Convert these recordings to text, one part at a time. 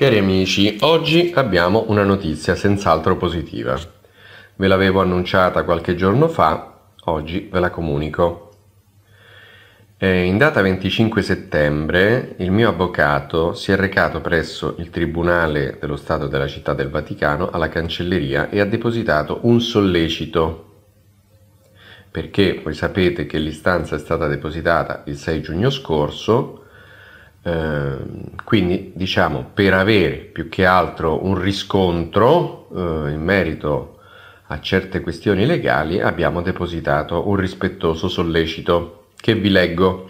Cari amici, oggi abbiamo una notizia senz'altro positiva. Ve l'avevo annunciata qualche giorno fa, oggi ve la comunico. Eh, in data 25 settembre il mio avvocato si è recato presso il Tribunale dello Stato della Città del Vaticano alla Cancelleria e ha depositato un sollecito perché voi sapete che l'istanza è stata depositata il 6 giugno scorso Ehm, quindi diciamo per avere più che altro un riscontro eh, in merito a certe questioni legali abbiamo depositato un rispettoso sollecito che vi leggo.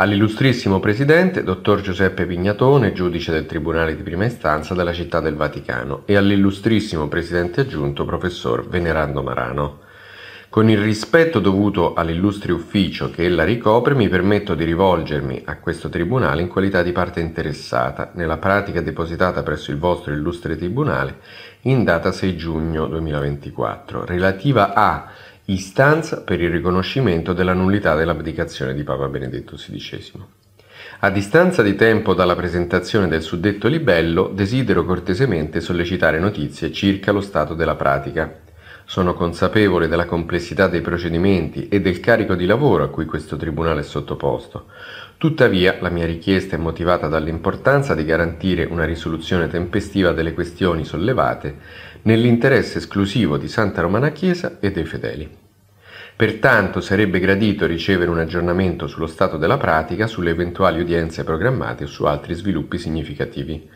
All'illustrissimo Presidente, dottor Giuseppe Pignatone, giudice del Tribunale di Prima Istanza della Città del Vaticano, e all'illustrissimo Presidente aggiunto, professor Venerando Marano. Con il rispetto dovuto all'illustre ufficio che ella ricopre, mi permetto di rivolgermi a questo Tribunale in qualità di parte interessata, nella pratica depositata presso il vostro illustre Tribunale in data 6 giugno 2024, relativa a istanza per il riconoscimento della nullità dell'abdicazione di Papa Benedetto XVI. A distanza di tempo dalla presentazione del suddetto libello, desidero cortesemente sollecitare notizie circa lo stato della pratica sono consapevole della complessità dei procedimenti e del carico di lavoro a cui questo Tribunale è sottoposto. Tuttavia, la mia richiesta è motivata dall'importanza di garantire una risoluzione tempestiva delle questioni sollevate nell'interesse esclusivo di Santa Romana Chiesa e dei fedeli. Pertanto sarebbe gradito ricevere un aggiornamento sullo stato della pratica, sulle eventuali udienze programmate o su altri sviluppi significativi.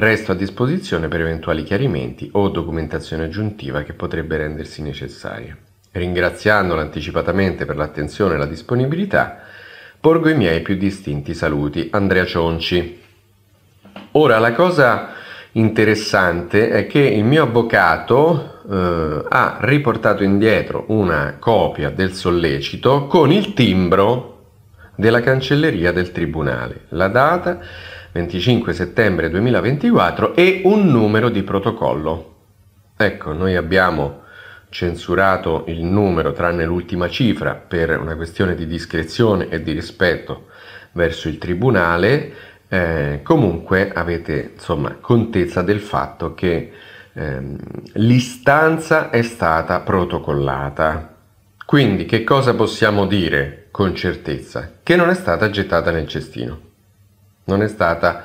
Resto a disposizione per eventuali chiarimenti o documentazione aggiuntiva che potrebbe rendersi necessaria. Ringraziandola anticipatamente per l'attenzione e la disponibilità, porgo i miei più distinti saluti. Andrea Cionci. Ora la cosa interessante è che il mio avvocato eh, ha riportato indietro una copia del sollecito con il timbro della cancelleria del tribunale, la data 25 settembre 2024 e un numero di protocollo. Ecco, noi abbiamo censurato il numero tranne l'ultima cifra per una questione di discrezione e di rispetto verso il tribunale, eh, comunque avete insomma contezza del fatto che ehm, l'istanza è stata protocollata. Quindi che cosa possiamo dire con certezza? Che non è stata gettata nel cestino non è stata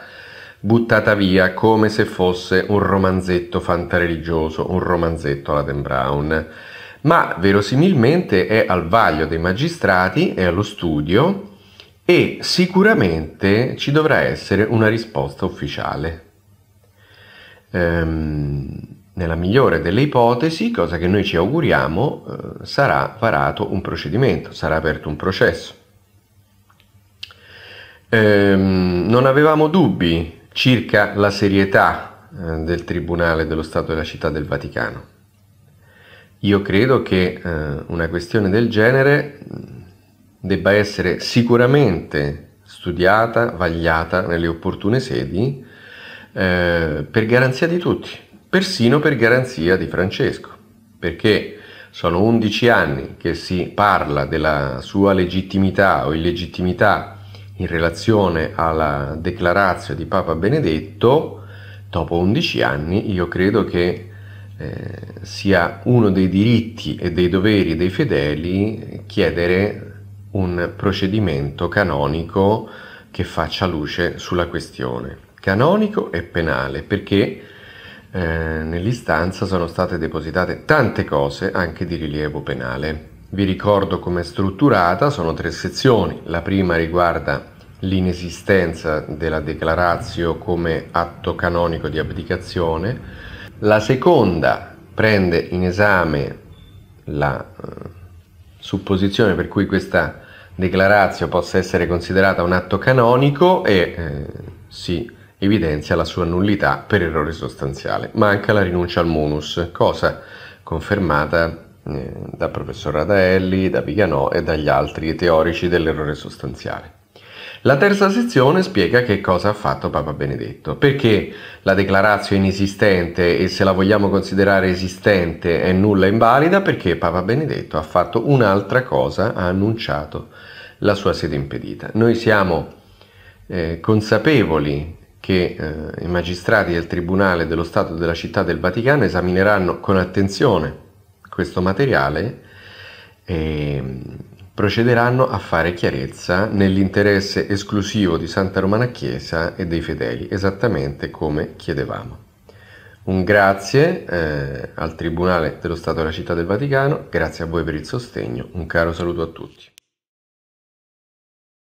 buttata via come se fosse un romanzetto fantareligioso, un romanzetto alla Dan Brown, ma verosimilmente è al vaglio dei magistrati, è allo studio e sicuramente ci dovrà essere una risposta ufficiale. Ehm, nella migliore delle ipotesi, cosa che noi ci auguriamo, eh, sarà varato un procedimento, sarà aperto un processo ehm, non avevamo dubbi circa la serietà eh, del Tribunale dello Stato della Città del Vaticano. Io credo che eh, una questione del genere mm, debba essere sicuramente studiata, vagliata nelle opportune sedi eh, per garanzia di tutti, persino per garanzia di Francesco, perché sono 11 anni che si parla della sua legittimità o illegittimità in relazione alla declarazione di Papa Benedetto, dopo 11 anni io credo che eh, sia uno dei diritti e dei doveri dei fedeli chiedere un procedimento canonico che faccia luce sulla questione, canonico e penale, perché eh, nell'istanza sono state depositate tante cose anche di rilievo penale. Vi ricordo come è strutturata, sono tre sezioni. La prima riguarda l'inesistenza della declarazio come atto canonico di abdicazione. La seconda prende in esame la eh, supposizione per cui questa declarazio possa essere considerata un atto canonico e eh, si evidenzia la sua nullità per errore sostanziale. Manca la rinuncia al munus, cosa confermata eh, da professor Radaelli, da Viganò e dagli altri teorici dell'errore sostanziale. La terza sezione spiega che cosa ha fatto Papa Benedetto, perché la declarazio è inesistente e se la vogliamo considerare esistente è nulla invalida perché Papa Benedetto ha fatto un'altra cosa, ha annunciato la sua sede impedita. Noi siamo eh, consapevoli che eh, i magistrati del Tribunale dello Stato della Città del Vaticano esamineranno con attenzione questo materiale eh, procederanno a fare chiarezza nell'interesse esclusivo di Santa Romana Chiesa e dei fedeli, esattamente come chiedevamo. Un grazie eh, al Tribunale dello Stato della Città del Vaticano, grazie a voi per il sostegno, un caro saluto a tutti.